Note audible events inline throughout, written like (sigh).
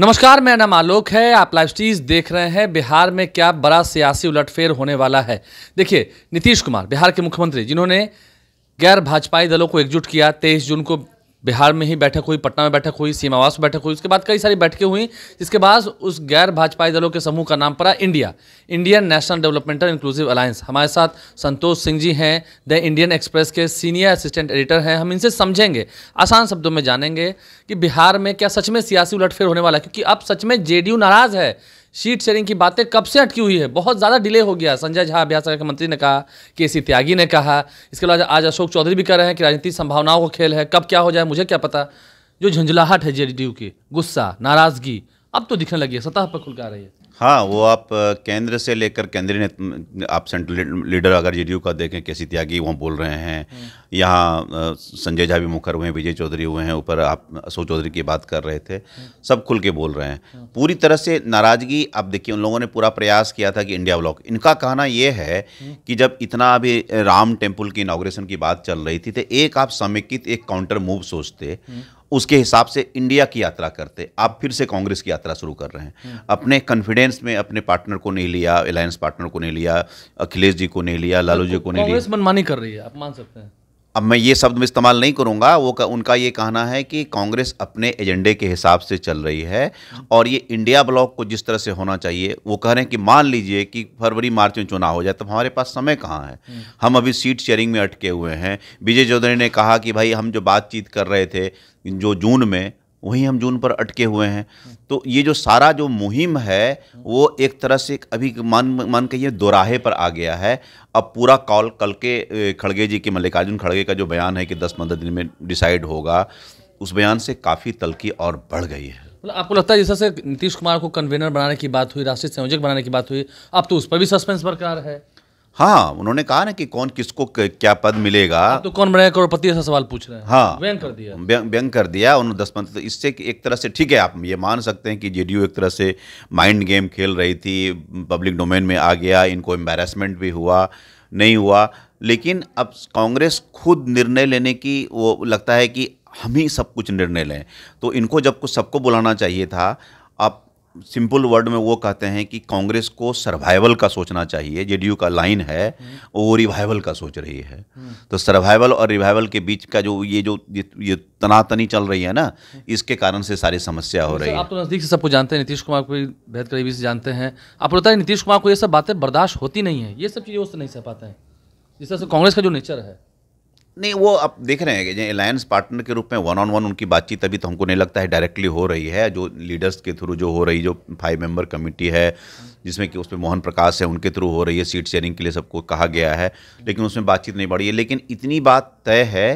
नमस्कार मेरा नाम आलोक है आप लाइव स्टीज देख रहे हैं बिहार में क्या बड़ा सियासी उलटफेर होने वाला है देखिए नीतीश कुमार बिहार के मुख्यमंत्री जिन्होंने गैर भाजपाई दलों को एकजुट किया तेईस जून को बिहार में ही बैठक हुई पटना में बैठक हुई सीमावास में बैठक हुई उसके बाद कई सारी बैठकें हुई जिसके बाद उस गैर भाजपाई दलों के समूह का नाम पड़ा India Indian National Developmental Inclusive Alliance हमारे साथ संतोष सिंह जी हैं द इंडियन एक्सप्रेस के सीनियर असिस्टेंट एडिटर हैं हम इनसे समझेंगे आसान शब्दों में जानेंगे कि बिहार में क्या सच में सियासी उलटफेर होने वाला है क्योंकि अब सच में जे नाराज़ है सीट शेयरिंग की बातें कब से अटकी हुई है बहुत ज़्यादा डिले हो गया संजय झा अभ्यास के मंत्री ने कहा के सी त्यागी ने कहा इसके अलावा आज अशोक चौधरी भी कह रहे हैं कि राजनीतिक संभावनाओं का खेल है कब क्या हो जाए मुझे क्या पता जो झंझलाहट है जे की गुस्सा नाराज़गी अब तो दिखने लगी है सतह पर खुल के आ रही है हाँ वो आप केंद्र से लेकर केंद्रीय आप सेंट्रल लीडर अगर जेडीयू का देखें के सी त्यागी वहाँ बोल रहे हैं हम्म। यहाँ संजय झा भी मुखर हुए हैं विजय चौधरी हुए हैं ऊपर आप अशोक चौधरी की बात कर रहे थे हम्म। सब खुल के बोल रहे हैं हम्म। पूरी तरह से नाराज़गी आप देखिए उन लोगों ने पूरा प्रयास किया था कि इंडिया ब्लॉक इनका कहना यह है कि जब इतना अभी राम टेम्पल की इनाग्रेशन की बात चल रही थी तो एक आप समेकित एक काउंटर मूव सोचते उसके हिसाब से इंडिया की यात्रा करते आप फिर से कांग्रेस की यात्रा शुरू कर रहे हैं हम्म। अपने कॉन्फिडेंस में अपने पार्टनर को नहीं लिया अलायंस पार्टनर को नहीं लिया अखिलेश जी को नहीं लिया लालू जी को नहीं लिया मनमानी कर रही है आप मान सकते हैं अब मैं ये शब्द में इस्तेमाल नहीं करूँगा वो का, उनका ये कहना है कि कांग्रेस अपने एजेंडे के हिसाब से चल रही है और ये इंडिया ब्लॉक को जिस तरह से होना चाहिए वो कह रहे हैं कि मान लीजिए कि फरवरी मार्च में चुनाव हो जाए तो हमारे पास समय कहाँ है हम अभी सीट शेयरिंग में अटके हुए हैं विजय चौधरी ने कहा कि भाई हम जो बातचीत कर रहे थे जो जून में वहीं हम जून पर अटके हुए हैं तो ये जो सारा जो मुहिम है वो एक तरह से अभी मान मान कहिए दोराहे पर आ गया है अब पूरा कॉल कल के खड़गे जी के मल्लिकार्जुन खड़गे का जो बयान है कि दस पंद्रह दिन में डिसाइड होगा उस बयान से काफ़ी तलकी और बढ़ गई है मतलब आपको लगता है जैसा से नीतीश कुमार को कन्वेनर बनाने की बात हुई राष्ट्रीय संयोजक बनाने की बात हुई अब तो उस पर भी सस्पेंस बरकरार है हाँ उन्होंने कहा ना कि कौन किसको क्या पद मिलेगा हाँ, तो कौन बनेगा करोड़पति ऐसा सवाल पूछ रहे हैं हाँ व्यंग कर दिया व्यंग कर दिया उन्होंने दस तो इससे एक तरह से ठीक है आप ये मान सकते हैं कि जेडीयू एक तरह से माइंड गेम खेल रही थी पब्लिक डोमेन में आ गया इनको एम्बेरसमेंट भी हुआ नहीं हुआ लेकिन अब कांग्रेस खुद निर्णय लेने की वो लगता है कि हम ही सब कुछ निर्णय लें तो इनको जब कुछ सबको बुलाना चाहिए था सिंपल वर्ड में वो कहते हैं कि कांग्रेस को सर्वाइवल का सोचना चाहिए जेडीयू का लाइन है हम्म। वो रिवाइवल का सोच रही है हम्म। तो सर्वाइवल और रिवाइवल के बीच का जो ये जो ये, ये तनातनी चल रही है ना हम्म। इसके कारण से सारी समस्या हो रही है आप तो नज़दीक से सबको जानते हैं नीतीश कुमार को बेहद करीबी से जानते हैं आपको पता है नीतीश कुमार को ये सब बातें बर्दाश्त होती नहीं है ये सब चीज़ें उससे नहीं सह पाते हैं जिस तरह से कांग्रेस का जो नेचर है नहीं वो आप देख रहे हैं कि अलायंस पार्टनर के रूप में वन ऑन वन उनकी बातचीत अभी तो हमको नहीं लगता है डायरेक्टली हो रही है जो लीडर्स के थ्रू जो हो रही जो फाइव मेंबर कमेटी है जिसमें कि उसमें मोहन प्रकाश है उनके थ्रू हो रही है सीट शेयरिंग के लिए सबको कहा गया है लेकिन उसमें बातचीत नहीं बढ़ी है लेकिन इतनी बात तय है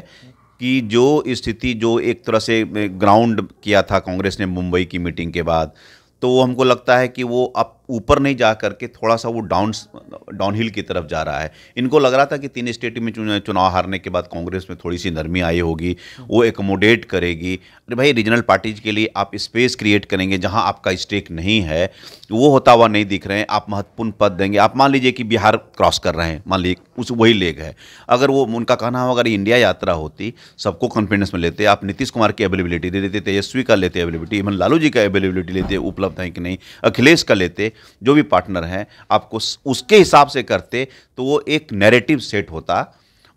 कि जो स्थिति जो एक तरह से ग्राउंड किया था कांग्रेस ने मुंबई की मीटिंग के बाद तो वो हमको लगता है कि वो अब ऊपर नहीं जा करके थोड़ा सा वो डाउन डाउन हिल की तरफ जा रहा है इनको लग रहा था कि तीन स्टेट में चुनाव हारने के बाद कांग्रेस में थोड़ी सी नरमी आई होगी वो एकोमोडेट करेगी अरे भाई रीजनल पार्टीज के लिए आप स्पेस क्रिएट करेंगे जहां आपका स्टेक नहीं है वो होता हुआ नहीं दिख रहे हैं आप महत्वपूर्ण पद देंगे आप मान लीजिए कि बिहार क्रॉस कर रहे हैं मान लीजिए उस वही लेग है अगर वो उनका कहना हो अगर इंडिया यात्रा होती सबको कॉन्फिडेंस में लेते आप नीतीश कुमार की अवेलेबिलिटी दे देते तेजस्वी का लेते अवेलेबिलिटी इवन लालू जी का अवेलेबिलिटी लेते उपलब्ध है कि नहीं अखिलेश का लेते जो भी पार्टनर हैं आपको उसके हिसाब से करते तो वो एक नैरेटिव सेट होता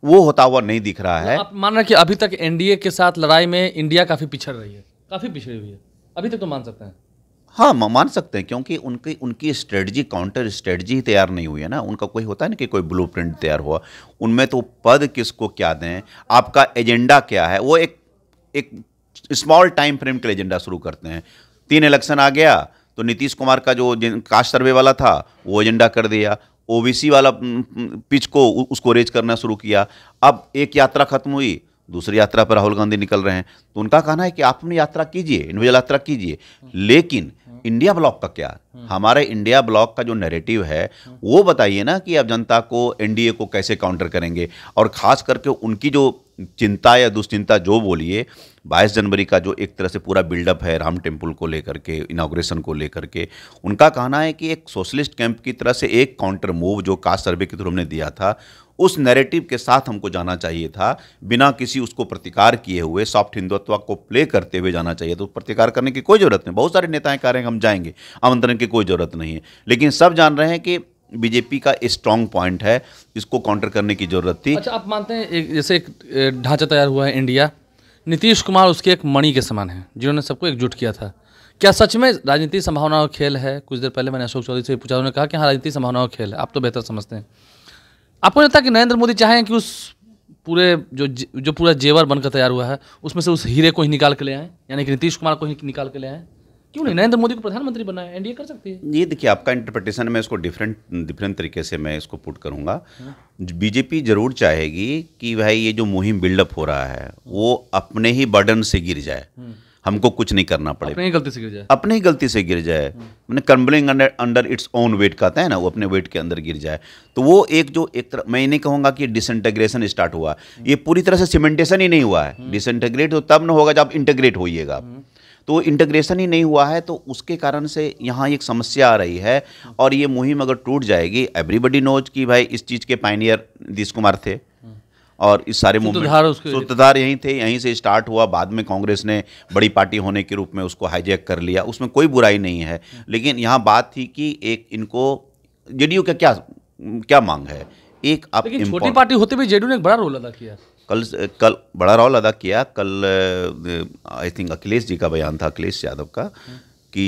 वो होता हुआ नहीं दिख रहा है आप मान रहे कि अभी तक एनडीए के साथ लड़ाई में इंडिया काफ़ी पिछड़ रही है काफ़ी पिछड़ी हुई है अभी तक तो मान सकते हैं हाँ मान सकते हैं क्योंकि उनकी उनकी स्ट्रेटजी काउंटर स्ट्रेटजी ही तैयार नहीं हुई है ना उनका कोई होता है ना कि कोई ब्लू तैयार हुआ उनमें तो पद किसको क्या दें आपका एजेंडा क्या है वो एक एक स्मॉल टाइम फ्रेम के एजेंडा शुरू करते हैं तीन इलेक्शन आ गया तो नीतीश कुमार का जो कास्ट सर्वे वाला था वो एजेंडा कर दिया ओबीसी वाला पिच को उसको रेज करना शुरू किया अब एक यात्रा खत्म हुई दूसरी यात्रा पर राहुल गांधी निकल रहे हैं तो उनका कहना है कि आप अपनी यात्रा कीजिए इंडिविजुअल यात्रा कीजिए लेकिन इंडिया ब्लॉक का क्या हमारे इंडिया ब्लॉक का जो नैरेटिव है वो बताइए ना कि आप जनता को एनडीए को कैसे काउंटर करेंगे और ख़ास करके उनकी जो चिंता या दुश्चिंता जो बोलिए बाईस जनवरी का जो एक तरह से पूरा बिल्डअप है राम टेम्पल को लेकर के इनाग्रेशन को लेकर के उनका कहना है कि एक सोशलिस्ट कैंप की तरह से एक काउंटर मूव जो कास्ट सर्वे के थ्रू हमने दिया था उस नैरेटिव के साथ हमको जाना चाहिए था बिना किसी उसको प्रतिकार किए हुए सॉफ्ट हिंदुत्व को प्ले करते हुए जाना चाहिए तो प्रतिकार करने की कोई ज़रूरत नहीं बहुत सारे नेताएं कह रहे हैं हम जाएंगे आमंत्रण की कोई ज़रूरत नहीं है लेकिन सब जान रहे हैं कि बीजेपी का स्ट्रॉन्ग पॉइंट है इसको काउंटर करने की जरूरत थी अच्छा आप मानते हैं एक जैसे एक ढांचा तैयार हुआ है इंडिया नीतीश कुमार उसके एक मणि के समान है जिन्होंने सबको एकजुट किया था क्या सच में राजनीति संभावनाओं का खेल है कुछ देर पहले मैंने अशोक चौधरी से पूछा उन्होंने कहा कि हाँ राजनीति संभावनाओं का खेल है आप तो बेहतर समझते हैं आपको लगता कि नरेंद्र मोदी चाहें कि उस पूरे जो जो पूरा जेवर बनकर तैयार हुआ है उसमें से उस हीरे को ही निकाल के ले आए यानी कि नीतीश कुमार को ही निकाल के ले आए क्यों नहीं नरेंद्र मोदी को प्रधानमंत्री बनाया एनडीए कर सकती है ये देखिए आपका इंटरप्रिटेशन मैं इसको डिफरेंट डिफरेंट तरीके से मैं इसको पुट करूंगा बीजेपी हाँ। जरूर चाहेगी कि भाई ये जो मुहिम बिल्डअप हो रहा है वो अपने ही बर्डन से गिर जाए हाँ। हमको कुछ नहीं करना पड़े अपनी गलती से गिर जाए अपनी ही गलती से गिर जाए हाँ। मैंने crumbling under under its own weight कहते हैं ना वो अपने वेट के अंदर गिर जाए तो वो एक जो एक तरह मैं नहीं कहूँगा कि डिसइंटेग्रेशन स्टार्ट हुआ ये पूरी तरह से सीमेंटेशन ही नहीं हुआ है डिसइंटेग्रेट तो तब ना होगा जब इंटेग्रेट होइएगा आप तो इंटीग्रेशन ही नहीं हुआ है तो उसके कारण से यहाँ एक समस्या आ रही है और ये मुहिम अगर टूट जाएगी एवरीबडी नोज कि भाई इस चीज़ के पाइनियर नीतीश कुमार थे और इस सारे मूवमेंट सूत्रधार यहीं थे यहीं से स्टार्ट हुआ बाद में कांग्रेस ने बड़ी पार्टी होने के रूप में उसको हाईजैक कर लिया उसमें कोई बुराई नहीं है लेकिन यहाँ बात थी कि एक इनको जेडीयू का क्या क्या मांग है एक आप छोटी पार्टी होते हुए जेडीयू ने एक बड़ा रोल अदा किया कल कल बड़ा रोल अदा किया कल आई थिंक अखिलेश जी का बयान था अखिलेश यादव का कि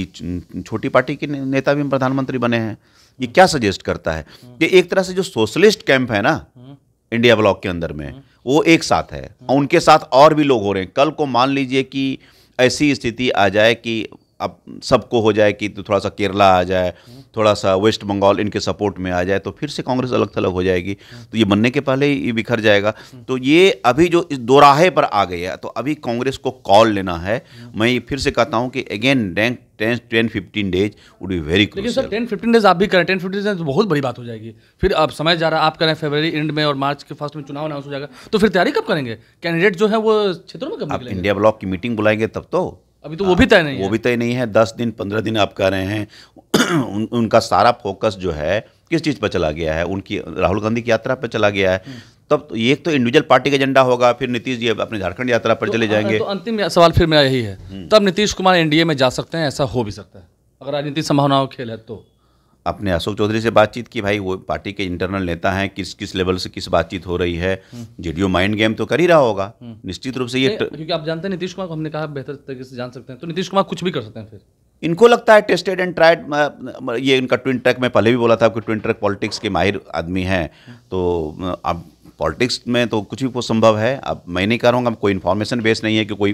छोटी पार्टी के नेता भी प्रधानमंत्री बने हैं ये क्या सजेस्ट करता है कि एक तरह से जो सोशलिस्ट कैंप है ना इंडिया ब्लॉक के अंदर में वो एक साथ है और उनके साथ और भी लोग हो रहे हैं कल को मान लीजिए कि ऐसी स्थिति आ जाए कि अब सबको हो जाए कि तो थोड़ा सा केरला आ जाए थोड़ा सा वेस्ट बंगाल इनके सपोर्ट में आ जाए तो फिर से कांग्रेस अलग थलग हो जाएगी तो ये बनने के पहले ही बिखर जाएगा तो ये अभी जो इस दोराहे पर आ गई है तो अभी कांग्रेस को कॉल लेना है मैं फिर से कहता हूँ कि again rank ten ten fifteen days would be very लेकिन सर टेन फिफ्टीन डेज आप भी करें टेन फिफ्टीन डेज तो बहुत बड़ी बात हो जाएगी फिर आप समय जा रहा है आप करें फरवरी एंड में और मार्च के फर्स्ट में चुनाव अनाउंस हो जाएगा तो फिर तैयारी कब करेंगे कैंडिडेट जो है वो क्षेत्रों में कब इंडिया ब्लॉक की मीटिंग बुलाएंगे तब तो अभी तो वो भी तय नहीं वो भी तय नहीं है दस दिन पंद्रह दिन आप कह रहे हैं (clears throat) उन, उनका सारा फोकस जो है किस चीज़ पर चला गया है उनकी राहुल गांधी की यात्रा पर चला गया है हम्म। तब तो एक तो इंडिविजुअल पार्टी का एजेंडा होगा फिर नीतीश जी अपने झारखंड यात्रा पर तो, चले जाएंगे तो अंतिम सवाल फिर मेरा यही है हम्म। तब नीतीश कुमार एनडीए में जा सकते हैं ऐसा हो भी सकता है अगर राजनीतिक संभावनाओं खेल है तो अपने अशोक चौधरी से बातचीत की भाई वो पार्टी के इंटरनल नेता हैं किस किस लेवल से किस बातचीत हो रही है जेडीयू माइंड गेम तो कर ही रहा होगा निश्चित रूप से ये तर... क्योंकि आप जानते हैं नीतीश कुमार को हमने कहा बेहतर तरीके से जान सकते हैं तो नीतीश कुमार कुछ भी कर सकते हैं फिर इनको लगता है टेस्टेड एंड ट्राइड ये इनका ट्विन ट्रैक मैं पहले भी बोला था कि ट्विन ट्रैक पॉलिटिक्स के माहिर आदमी हैं तो अब पॉलिटिक्स में तो कुछ भी कुछ संभव है अब मैं नहीं कह रहा हूँ कोई इन्फॉर्मेशन बेस नहीं है कि कोई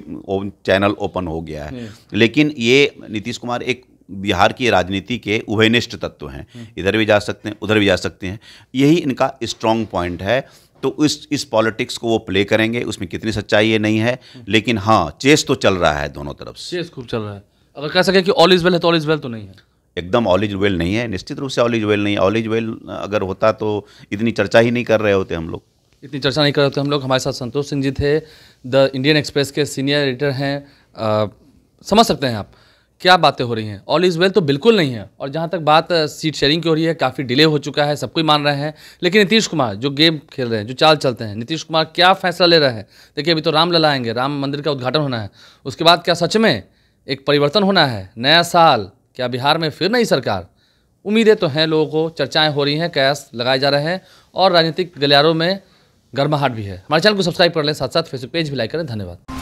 चैनल ओपन हो गया है हम्म। लेकिन ये नीतीश कुमार एक बिहार की राजनीति के उभयनिष्ठ तत्व हैं हम्म। इधर भी जा सकते हैं उधर भी जा सकते हैं यही इनका स्ट्रॉन्ग पॉइंट है तो इस इस पॉलिटिक्स को वो प्ले करेंगे उसमें कितनी सच्चाई ये नहीं है हम्म। लेकिन हाँ चेस तो चल रहा है दोनों तरफ से चेस खूब चल रहा है अगर कह सकें कि ऑल इज वेल है तो ऑल इज वेल तो नहीं है एकदम ऑल इज वेल नहीं है निश्चित रूप से ऑल इज वेल नहीं ऑल इज वेल अगर होता तो इतनी चर्चा ही नहीं कर रहे होते हम लोग इतनी चर्चा नहीं कर रहे होते हम लोग हमारे साथ संतोष सिंह जी थे द इंडियन एक्सप्रेस के सीनियर एडिटर हैं समझ सकते हैं आप क्या बातें हो रही हैं ऑल इज़ वेल तो बिल्कुल नहीं है और जहाँ तक बात सीट शेयरिंग की हो रही है काफ़ी डिले हो चुका है सब कोई मान रहे हैं लेकिन नीतीश कुमार जो गेम खेल रहे हैं जो चाल चलते हैं नीतीश कुमार क्या फैसला ले रहे हैं देखिए अभी तो रामलला आएंगे राम मंदिर का उद्घाटन होना है उसके बाद क्या सच में एक परिवर्तन होना है नया साल क्या बिहार में फिर नई सरकार उम्मीदें तो हैं लोगों को चर्चाएँ हो रही हैं कयास लगाए जा रहे हैं और राजनीतिक गलियारों में गर्माहट भी है हमारे चैनल को सब्सक्राइब कर लें साथ साथ फेसबुक पेज भी लाइक करें धन्यवाद